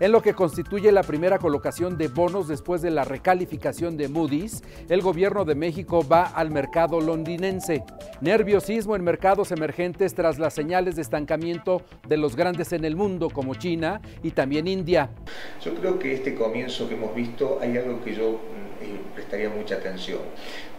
en lo que constituye la primera colocación de bonos después de la recalificación de Moody's, el gobierno de México va al mercado londinense. Nerviosismo en mercados emergentes tras las señales de estancamiento de los grandes en el mundo como China y también India. Yo creo que este comienzo que hemos visto hay algo que yo mucha atención.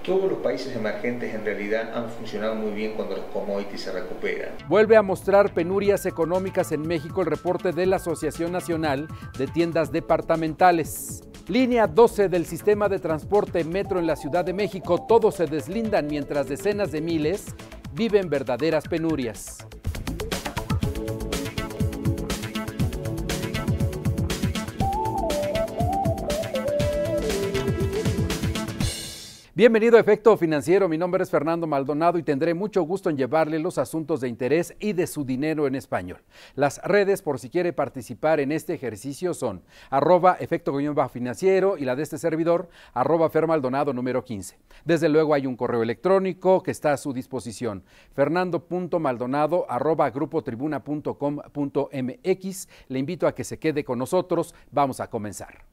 Todos los países emergentes en realidad han funcionado muy bien cuando los commodities se recuperan. Vuelve a mostrar penurias económicas en México el reporte de la Asociación Nacional de Tiendas Departamentales. Línea 12 del sistema de transporte metro en la Ciudad de México, todos se deslindan mientras decenas de miles viven verdaderas penurias. Bienvenido a Efecto Financiero, mi nombre es Fernando Maldonado y tendré mucho gusto en llevarle los asuntos de interés y de su dinero en español. Las redes por si quiere participar en este ejercicio son arroba efecto financiero y la de este servidor arroba Maldonado número 15. Desde luego hay un correo electrónico que está a su disposición, fernando.maldonado arroba grupotribuna.com.mx. Le invito a que se quede con nosotros, vamos a comenzar.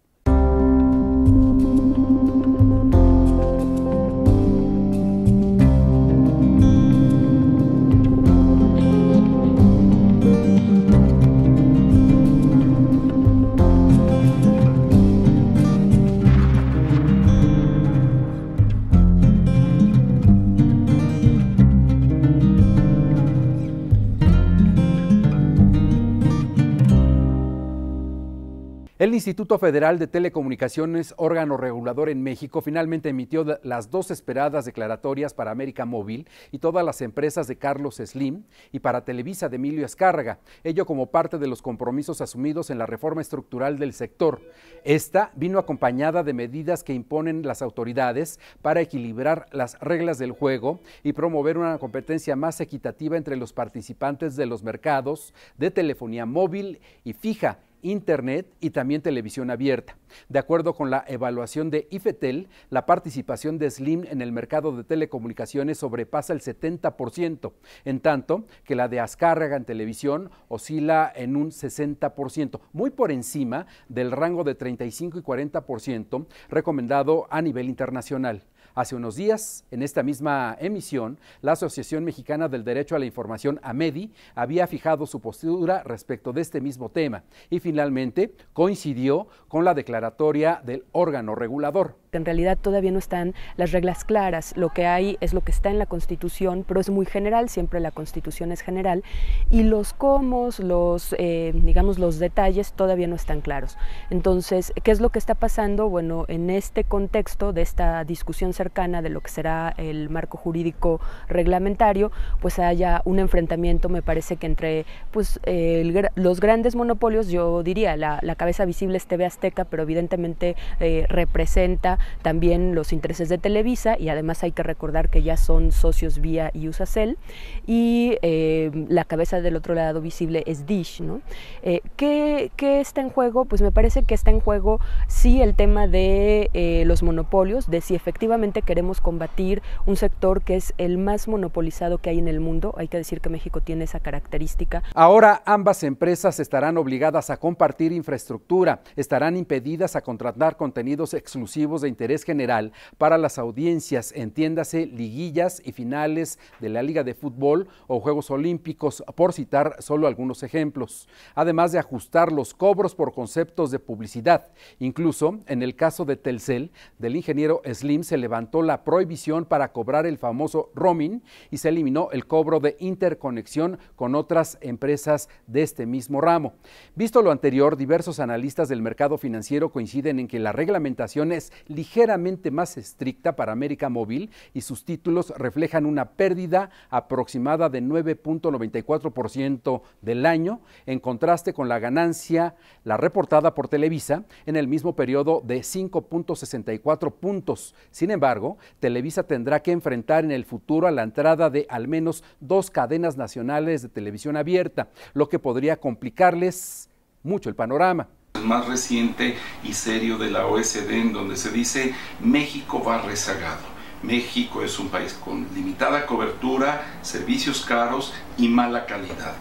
El Instituto Federal de Telecomunicaciones, órgano regulador en México, finalmente emitió las dos esperadas declaratorias para América Móvil y todas las empresas de Carlos Slim y para Televisa de Emilio Escárraga, ello como parte de los compromisos asumidos en la reforma estructural del sector. Esta vino acompañada de medidas que imponen las autoridades para equilibrar las reglas del juego y promover una competencia más equitativa entre los participantes de los mercados de telefonía móvil y fija Internet y también televisión abierta. De acuerdo con la evaluación de IFETEL, la participación de Slim en el mercado de telecomunicaciones sobrepasa el 70%, en tanto que la de Azcárraga en televisión oscila en un 60%, muy por encima del rango de 35 y 40% recomendado a nivel internacional. Hace unos días, en esta misma emisión, la Asociación Mexicana del Derecho a la Información, AMEDI, había fijado su postura respecto de este mismo tema y finalmente coincidió con la declaratoria del órgano regulador que en realidad todavía no están las reglas claras. Lo que hay es lo que está en la Constitución, pero es muy general, siempre la Constitución es general, y los cómo, los, eh, digamos, los detalles todavía no están claros. Entonces, ¿qué es lo que está pasando? Bueno, en este contexto de esta discusión cercana de lo que será el marco jurídico reglamentario, pues haya un enfrentamiento, me parece que entre pues, eh, los grandes monopolios, yo diría, la, cabeza visible es TV Azteca, pero evidentemente eh, representa también los intereses de Televisa y además hay que recordar que ya son socios vía y Usacel y eh, la cabeza del otro lado visible es Dish. ¿no? Eh, ¿qué, está en juego? Pues me parece que está en juego sí el tema de eh, los monopolios, de si efectivamente queremos combatir un sector que es el más monopolizado que hay en el mundo. Hay que decir que México tiene esa característica. Ahora ambas empresas estarán obligadas a compartir infraestructura, estarán impedidas a contratar contenidos exclusivos de interés general para las audiencias, entiéndase liguillas y finales de la Liga de Fútbol o Juegos Olímpicos, por citar solo algunos ejemplos, además de ajustar los cobros por conceptos de publicidad. Incluso, en el caso de Telcel, del ingeniero Slim se levantó la prohibición para cobrar el famoso roaming y se eliminó el cobro de interconexión con otras empresas de este mismo ramo. Visto lo anterior, diversos analistas del mercado financiero coinciden en que la reglamentación es ligeramente más estricta para América Móvil y sus títulos reflejan una pérdida aproximada de 9.94% del año, en contraste con la ganancia, la reportada por Televisa, en el mismo periodo de 5.64 puntos. Sin embargo, Televisa tendrá que enfrentar en el futuro a la entrada de al menos dos cadenas nacionales de televisión abierta, lo que podría complicarles mucho el panorama más reciente y serio de la OSD en donde se dice México va rezagado. México es un país con limitada cobertura, servicios caros y mala calidad.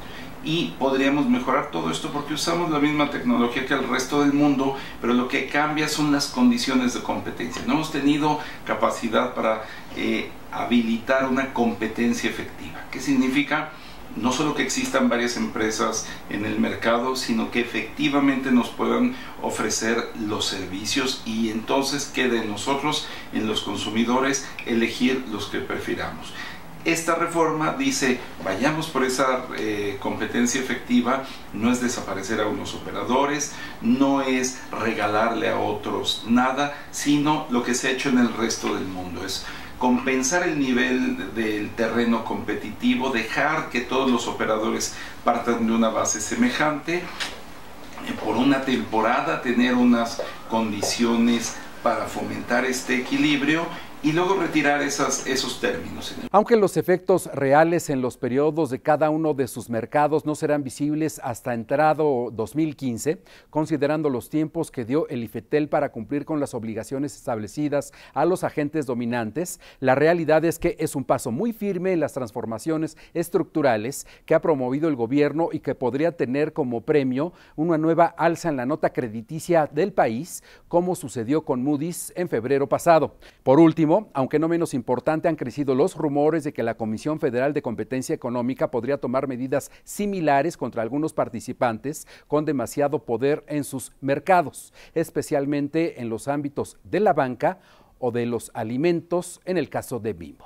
Y podríamos mejorar todo esto porque usamos la misma tecnología que el resto del mundo, pero lo que cambia son las condiciones de competencia. No hemos tenido capacidad para eh, habilitar una competencia efectiva. ¿Qué significa? no solo que existan varias empresas en el mercado, sino que efectivamente nos puedan ofrecer los servicios y entonces quede en nosotros, en los consumidores, elegir los que prefiramos. Esta reforma dice, vayamos por esa eh, competencia efectiva, no es desaparecer a unos operadores, no es regalarle a otros nada, sino lo que se ha hecho en el resto del mundo, es compensar el nivel del terreno competitivo, dejar que todos los operadores partan de una base semejante, eh, por una temporada tener unas condiciones para fomentar este equilibrio y luego retirar esos términos. Aunque los efectos reales en los periodos de cada uno de sus mercados no serán visibles hasta entrado 2015, considerando los tiempos que dio el IFETEL para cumplir con las obligaciones establecidas a los agentes dominantes, la realidad es que es un paso muy firme en las transformaciones estructurales que ha promovido el gobierno y que podría tener como premio una nueva alza en la nota crediticia del país, como sucedió con Moody's en febrero pasado. Por último, aunque no menos importante, han crecido los rumores de que la Comisión Federal de Competencia Económica podría tomar medidas similares contra algunos participantes con demasiado poder en sus mercados, especialmente en los ámbitos de la banca o de los alimentos en el caso de Bimbo.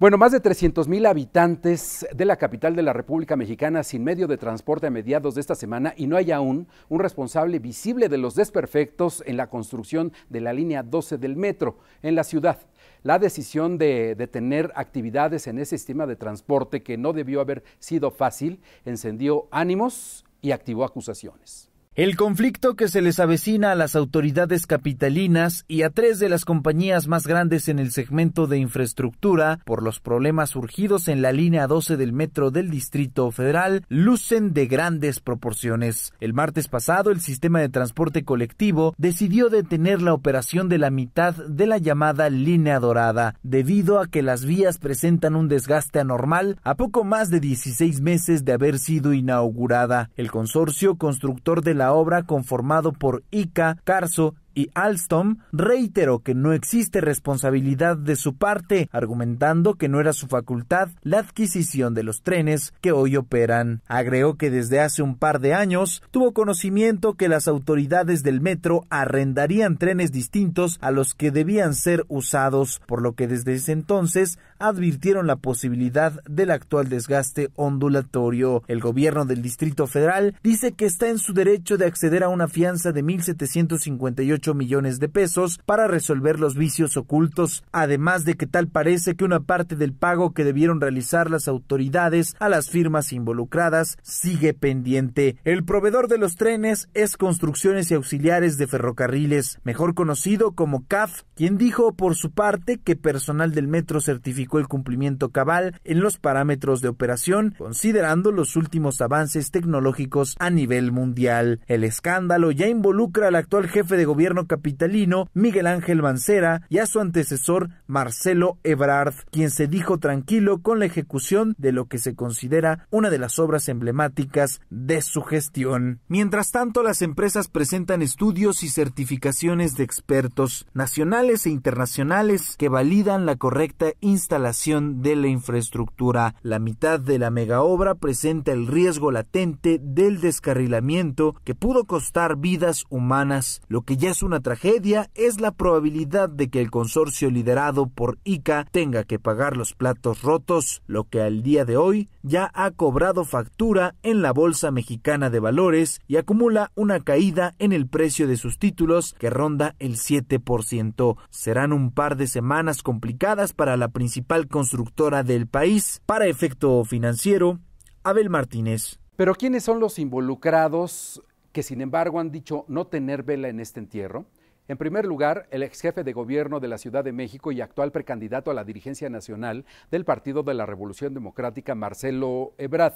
Bueno, más de 300 mil habitantes de la capital de la República Mexicana sin medio de transporte a mediados de esta semana y no hay aún un responsable visible de los desperfectos en la construcción de la línea 12 del metro en la ciudad. La decisión de detener actividades en ese sistema de transporte que no debió haber sido fácil encendió ánimos y activó acusaciones. El conflicto que se les avecina a las autoridades capitalinas y a tres de las compañías más grandes en el segmento de infraestructura por los problemas surgidos en la línea 12 del metro del Distrito Federal lucen de grandes proporciones. El martes pasado, el sistema de transporte colectivo decidió detener la operación de la mitad de la llamada línea dorada, debido a que las vías presentan un desgaste anormal a poco más de 16 meses de haber sido inaugurada. El consorcio constructor de la la obra conformado por Ica, Carso, y Alstom, reiteró que no existe responsabilidad de su parte, argumentando que no era su facultad la adquisición de los trenes que hoy operan. Agregó que desde hace un par de años tuvo conocimiento que las autoridades del metro arrendarían trenes distintos a los que debían ser usados, por lo que desde ese entonces advirtieron la posibilidad del actual desgaste ondulatorio. El gobierno del Distrito Federal dice que está en su derecho de acceder a una fianza de 1.758 millones de pesos para resolver los vicios ocultos, además de que tal parece que una parte del pago que debieron realizar las autoridades a las firmas involucradas sigue pendiente. El proveedor de los trenes es Construcciones y Auxiliares de Ferrocarriles, mejor conocido como CAF, quien dijo por su parte que personal del metro certificó el cumplimiento cabal en los parámetros de operación, considerando los últimos avances tecnológicos a nivel mundial. El escándalo ya involucra al actual jefe de gobierno capitalino Miguel Ángel Mancera y a su antecesor Marcelo Ebrard, quien se dijo tranquilo con la ejecución de lo que se considera una de las obras emblemáticas de su gestión. Mientras tanto, las empresas presentan estudios y certificaciones de expertos nacionales e internacionales que validan la correcta instalación de la infraestructura. La mitad de la megaobra presenta el riesgo latente del descarrilamiento que pudo costar vidas humanas, lo que ya es una tragedia es la probabilidad de que el consorcio liderado por ICA tenga que pagar los platos rotos, lo que al día de hoy ya ha cobrado factura en la Bolsa Mexicana de Valores y acumula una caída en el precio de sus títulos que ronda el 7%. Serán un par de semanas complicadas para la principal constructora del país. Para efecto financiero, Abel Martínez. Pero ¿quiénes son los involucrados que sin embargo han dicho no tener vela en este entierro? En primer lugar, el ex jefe de gobierno de la Ciudad de México y actual precandidato a la dirigencia nacional del Partido de la Revolución Democrática, Marcelo Ebrard.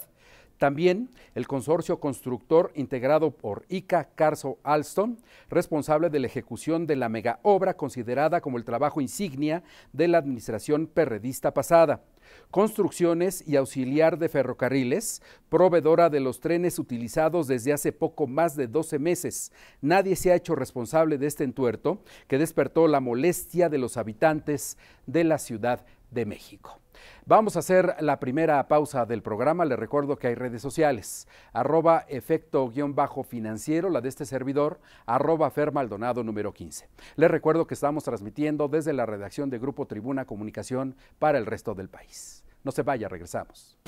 También el consorcio constructor integrado por ICA Carso Alston, responsable de la ejecución de la megaobra considerada como el trabajo insignia de la administración perredista pasada. Construcciones y auxiliar de ferrocarriles, proveedora de los trenes utilizados desde hace poco más de 12 meses. Nadie se ha hecho responsable de este entuerto que despertó la molestia de los habitantes de la Ciudad de México. Vamos a hacer la primera pausa del programa. Le recuerdo que hay redes sociales. Arroba efecto-financiero, la de este servidor. Arroba Fer Maldonado número 15. Le recuerdo que estamos transmitiendo desde la redacción de Grupo Tribuna Comunicación para el resto del país. No se vaya, regresamos.